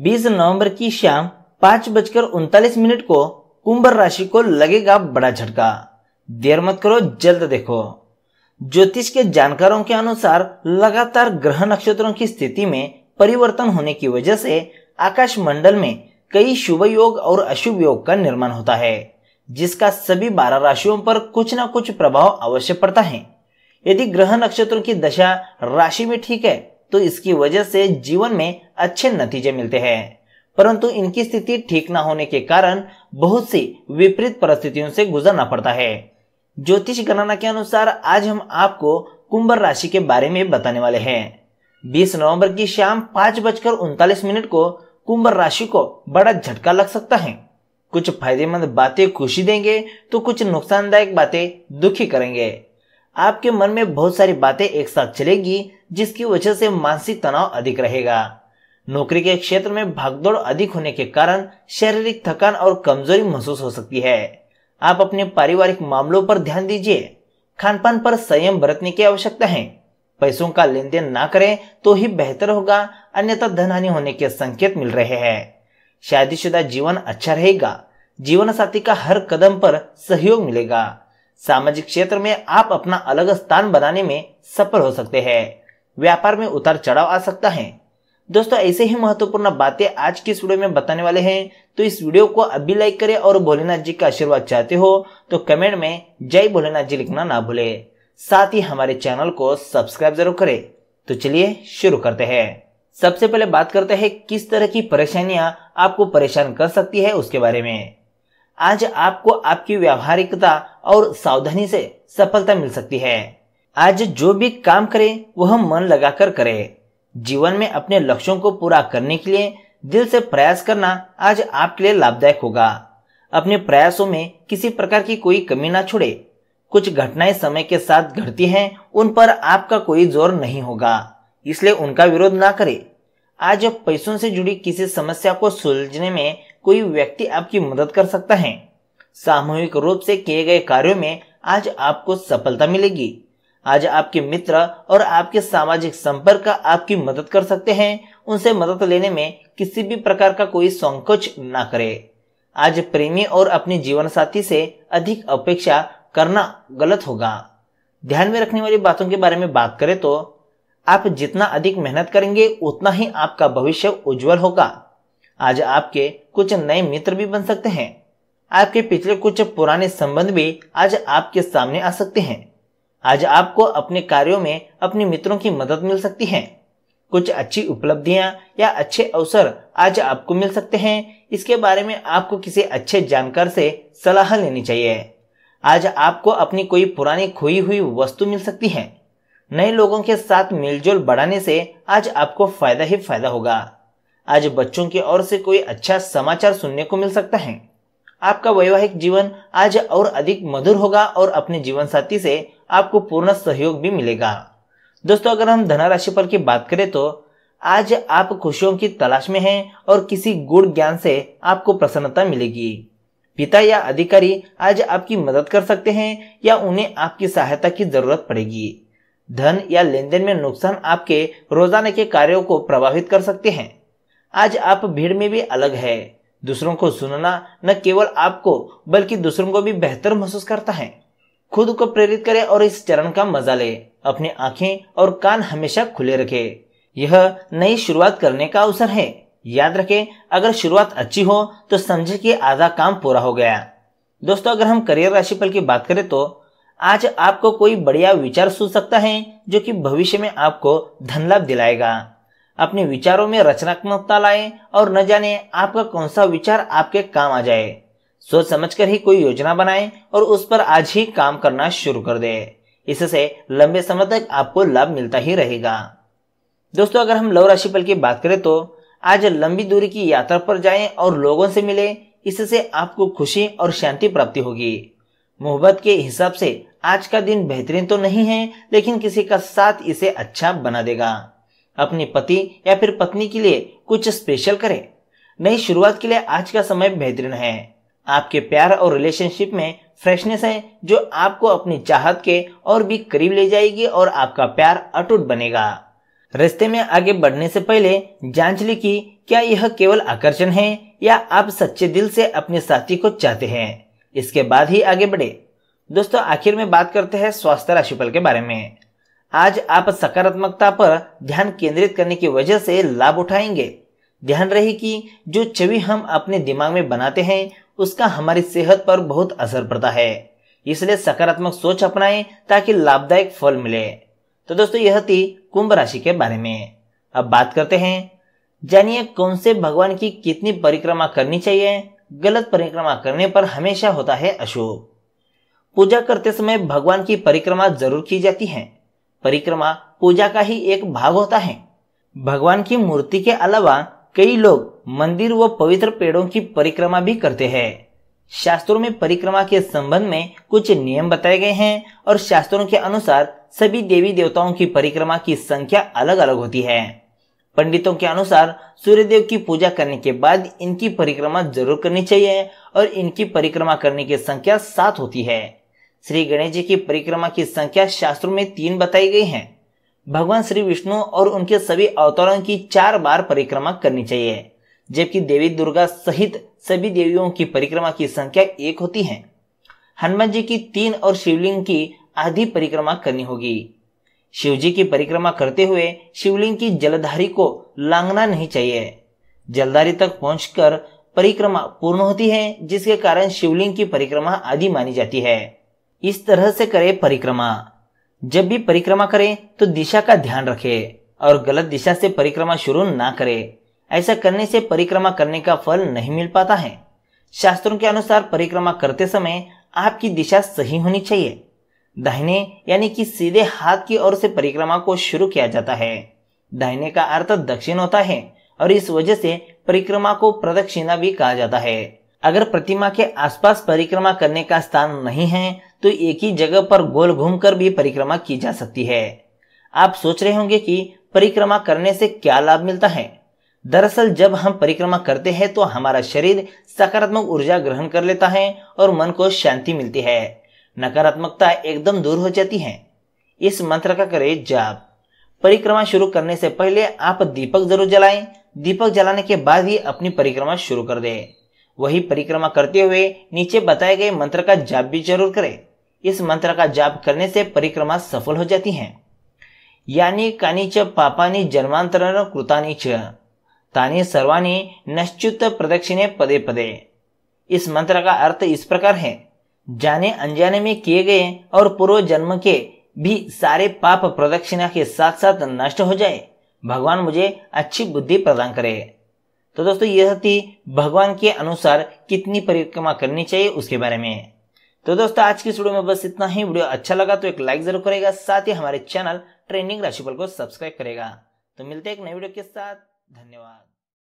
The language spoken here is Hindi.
20 नवंबर की शाम पाँच बजकर उनतालीस मिनट को कुंभ राशि को लगेगा बड़ा झटका देर मत करो जल्द देखो ज्योतिष के जानकारों के अनुसार लगातार ग्रह नक्षत्रों की स्थिति में परिवर्तन होने की वजह से आकाश मंडल में कई शुभ योग और अशुभ योग का निर्माण होता है जिसका सभी बारह राशियों पर कुछ ना कुछ प्रभाव अवश्य पड़ता है यदि ग्रह नक्षत्रों की दशा राशि में ठीक है तो इसकी वजह से जीवन में अच्छे नतीजे मिलते हैं परंतु इनकी स्थिति ठीक न होने के कारण बहुत सी विपरीत परिस्थितियों से गुजरना पड़ता है ज्योतिष गणना के अनुसार आज हम आपको कुंभ राशि के बारे में बताने वाले हैं 20 नवंबर की शाम पाँच बजकर उनतालीस मिनट को कुंभ राशि को बड़ा झटका लग सकता है कुछ फायदेमंद बातें खुशी देंगे तो कुछ नुकसानदायक बातें दुखी करेंगे आपके मन में बहुत सारी बातें एक साथ चलेगी जिसकी वजह से मानसिक तनाव अधिक रहेगा नौकरी के क्षेत्र में भागदौड़ अधिक होने के कारण शारीरिक थकान और कमजोरी महसूस हो सकती है आप अपने पारिवारिक मामलों पर ध्यान दीजिए खान पान पर संयम बरतने की आवश्यकता है पैसों का लेन देन ना करें तो ही बेहतर होगा अन्यथा धनहानि होने के संकेत मिल रहे हैं शादीशुदा जीवन अच्छा रहेगा जीवन साथी का हर कदम पर सहयोग मिलेगा सामाजिक क्षेत्र में आप अपना अलग स्थान बनाने में सफल हो सकते हैं व्यापार में उतार चढ़ाव आ सकता है दोस्तों ऐसे ही महत्वपूर्ण बातें आज की इस वीडियो में बताने वाले हैं तो इस वीडियो को अभी लाइक करें और भोलेनाथ जी का आशीर्वाद चाहते हो तो कमेंट में जय भोलेनाथ जी लिखना ना भूले साथ ही हमारे चैनल को सब्सक्राइब जरूर करें तो चलिए शुरू करते हैं सबसे पहले बात करते हैं किस तरह की परेशानियां आपको परेशान कर सकती है उसके बारे में आज आपको आपकी व्यावहारिकता और सावधानी से सफलता मिल सकती है आज जो भी काम करे वह मन लगाकर करे जीवन में अपने लक्ष्यों को पूरा करने के लिए दिल से प्रयास करना आज आपके लिए लाभदायक होगा अपने प्रयासों में किसी प्रकार की कोई कमी ना छोड़े कुछ घटनाएं समय के साथ घटती हैं उन पर आपका कोई जोर नहीं होगा इसलिए उनका विरोध ना करें आज पैसों से जुड़ी किसी समस्या को सुलझने में कोई व्यक्ति आपकी मदद कर सकता है सामूहिक रूप से किए गए कार्यों में आज आपको सफलता मिलेगी आज आपके मित्र और आपके सामाजिक संपर्क आपकी मदद कर सकते हैं उनसे मदद लेने में किसी भी प्रकार का कोई संकोच न करे आज प्रेमी और अपने जीवन साथी से अधिक अपेक्षा करना गलत होगा ध्यान में रखने वाली बातों के बारे में बात करें तो आप जितना अधिक मेहनत करेंगे उतना ही आपका भविष्य उज्जवल होगा आज आपके कुछ नए मित्र भी बन सकते हैं आपके पिछले कुछ पुराने संबंध भी आज आपके सामने आ सकते हैं आज आपको अपने कार्यों में अपने मित्रों की मदद मिल सकती है कुछ अच्छी उपलब्धियां या अच्छे अवसर आज आपको मिल सकते हैं इसके बारे में आपको किसी अच्छे जानकार से सलाह लेनी चाहिए आज आपको अपनी कोई पुरानी खोई हुई वस्तु मिल सकती है नए लोगों के साथ मेलजोल बढ़ाने से आज आपको फायदा ही फायदा होगा आज बच्चों की ओर से कोई अच्छा समाचार सुनने को मिल सकता है आपका वैवाहिक जीवन आज और अधिक मधुर होगा और अपने जीवन साथी से आपको पूर्ण सहयोग भी मिलेगा दोस्तों अगर हम धनराशि पर की बात करें तो आज आप खुशियों की तलाश में हैं और किसी गुड़ ज्ञान से आपको प्रसन्नता मिलेगी पिता या अधिकारी आज आपकी मदद कर सकते हैं या उन्हें आपकी सहायता की जरूरत पड़ेगी धन या लेन देन में नुकसान आपके रोजाना के कार्यों को प्रभावित कर सकते हैं आज आप भीड़ में भी अलग है दूसरों को सुनना न केवल आपको बल्कि दूसरों को भी बेहतर महसूस करता है खुद को प्रेरित करें और इस चरण का मजा लें। अपनी आंखें और कान हमेशा खुले रखें यह नई शुरुआत करने का अवसर है याद रखें अगर शुरुआत अच्छी हो तो समझे कि आधा काम पूरा हो गया दोस्तों अगर हम करियर राशिफल की बात करें तो आज आपको कोई बढ़िया विचार सुन सकता है जो कि भविष्य में आपको धन लाभ दिलाएगा अपने विचारों में रचनात्मकता लाएं और न जाने आपका कौन सा विचार आपके काम आ जाए सोच समझकर ही कोई योजना बनाएं और उस पर आज ही काम करना शुरू कर दें इससे लंबे समय तक आपको लाभ मिलता ही रहेगा दोस्तों अगर हम लव राशि पल की बात करें तो आज लंबी दूरी की यात्रा पर जाएं और लोगों से मिले इससे आपको खुशी और शांति प्राप्ति होगी मोहब्बत के हिसाब से आज का दिन बेहतरीन तो नहीं है लेकिन किसी का साथ इसे अच्छा बना देगा अपने पति या फिर पत्नी के लिए कुछ स्पेशल करें नई शुरुआत के लिए आज का समय बेहतरीन है आपके प्यार और रिलेशनशिप में फ्रेशनेस है जो आपको अपनी चाहत के और भी करीब ले जाएगी और आपका प्यार अटूट बनेगा रिश्ते में आगे बढ़ने से पहले जांच ली की क्या यह केवल आकर्षण है या आप सच्चे दिल से अपने साथी को चाहते हैं इसके बाद ही आगे बढ़े दोस्तों आखिर में बात करते हैं स्वास्थ्य राशिफल के बारे में आज आप सकारात्मकता पर ध्यान केंद्रित करने की वजह से लाभ उठाएंगे ध्यान रहे कि जो छवि हम अपने दिमाग में बनाते हैं उसका हमारी सेहत पर बहुत असर पड़ता है इसलिए सकारात्मक सोच अपनाएं ताकि लाभदायक फल मिले तो दोस्तों यह थी कुंभ राशि के बारे में अब बात करते हैं जानिए कौन से भगवान की कितनी परिक्रमा करनी चाहिए गलत परिक्रमा करने पर हमेशा होता है अशुभ पूजा करते समय भगवान की परिक्रमा जरूर की जाती है परिक्रमा पूजा का ही एक भाग होता है भगवान की मूर्ति के अलावा कई लोग मंदिर व पवित्र पेड़ों की परिक्रमा भी करते हैं शास्त्रों में परिक्रमा के संबंध में कुछ नियम बताए गए हैं और शास्त्रों के अनुसार सभी देवी देवताओं की परिक्रमा की संख्या अलग अलग होती है पंडितों के अनुसार सूर्यदेव की पूजा करने के बाद इनकी परिक्रमा जरूर करनी चाहिए और इनकी परिक्रमा करने की संख्या सात होती है श्री गणेश जी की परिक्रमा की संख्या शास्त्रों में तीन बताई गई है भगवान श्री विष्णु और उनके सभी अवतारों की चार बार परिक्रमा करनी चाहिए जबकि देवी दुर्गा सहित सभी देवियों की परिक्रमा की संख्या एक होती है हनुमान जी की तीन और शिवलिंग की आधी परिक्रमा करनी होगी शिव जी की परिक्रमा करते हुए शिवलिंग की जलधारी को लांगना नहीं चाहिए जलधारी तक पहुंचकर परिक्रमा पूर्ण होती है जिसके कारण शिवलिंग की परिक्रमा आदि मानी जाती है इस तरह से करें परिक्रमा जब भी परिक्रमा करें तो दिशा का ध्यान रखें और गलत दिशा से परिक्रमा शुरू ना करें ऐसा करने से परिक्रमा करने का फल नहीं मिल पाता है शास्त्रों के अनुसार परिक्रमा करते समय आपकी दिशा सही होनी चाहिए दाहिने यानी कि सीधे हाथ की ओर से परिक्रमा को शुरू किया जाता है दाहिने का अर्थ दक्षिण होता है और इस वजह से परिक्रमा को प्रदक्षिणा भी कहा जाता है अगर प्रतिमा के आसपास परिक्रमा करने का स्थान नहीं है तो एक ही जगह पर गोल घूमकर भी परिक्रमा की जा सकती है आप सोच रहे होंगे कि परिक्रमा करने से क्या लाभ मिलता है दरअसल जब हम परिक्रमा करते हैं तो हमारा शरीर सकारात्मक ऊर्जा ग्रहण कर लेता है और मन को शांति मिलती है नकारात्मकता एकदम दूर हो जाती है इस मंत्र का करें जाप परिक्रमा शुरू करने से पहले आप दीपक जरूर जलाएं दीपक जलाने के बाद ही अपनी परिक्रमा शुरू कर दें वही परिक्रमा करते हुए नीचे बताए गए मंत्र का जाप भी जरूर करें इस मंत्र का जाप करने से परिक्रमा सफल हो जाती है यानी कानी च पापानी जन्मांतरण कृतानी च तानी सर्वानी नश्चित प्रदक्षिणे पदे पदे इस मंत्र का अर्थ इस प्रकार है जाने अनजाने में किए गए और पूर्व जन्म के भी सारे पाप प्रदक्षिणा के साथ साथ नष्ट हो जाए भगवान मुझे अच्छी बुद्धि प्रदान करे तो दोस्तों यह थी भगवान के अनुसार कितनी परिक्रमा करनी चाहिए उसके बारे में तो दोस्तों आज की वीडियो में बस इतना ही वीडियो अच्छा लगा तो एक लाइक जरूर करेगा साथ ही हमारे चैनल ट्रेंडिंग राशिफल को सब्सक्राइब करेगा तो मिलते हैं एक नए वीडियो के साथ धन्यवाद